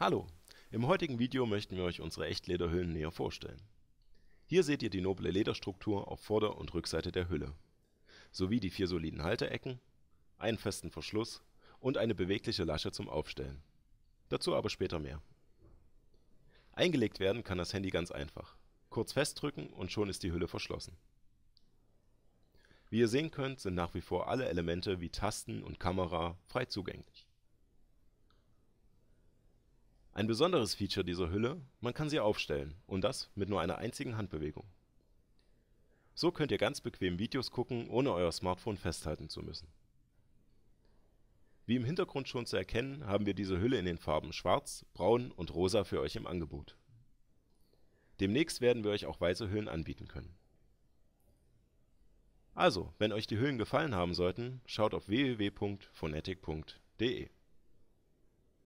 Hallo, im heutigen Video möchten wir euch unsere Echtlederhüllen näher vorstellen. Hier seht ihr die noble Lederstruktur auf Vorder- und Rückseite der Hülle, sowie die vier soliden Halteecken, einen festen Verschluss und eine bewegliche Lasche zum Aufstellen. Dazu aber später mehr. Eingelegt werden kann das Handy ganz einfach. Kurz festdrücken und schon ist die Hülle verschlossen. Wie ihr sehen könnt, sind nach wie vor alle Elemente wie Tasten und Kamera frei zugänglich. Ein besonderes Feature dieser Hülle: Man kann sie aufstellen und das mit nur einer einzigen Handbewegung. So könnt ihr ganz bequem Videos gucken, ohne euer Smartphone festhalten zu müssen. Wie im Hintergrund schon zu erkennen, haben wir diese Hülle in den Farben schwarz, braun und rosa für euch im Angebot. Demnächst werden wir euch auch weiße Hüllen anbieten können. Also, wenn euch die Hüllen gefallen haben sollten, schaut auf www.phonetic.de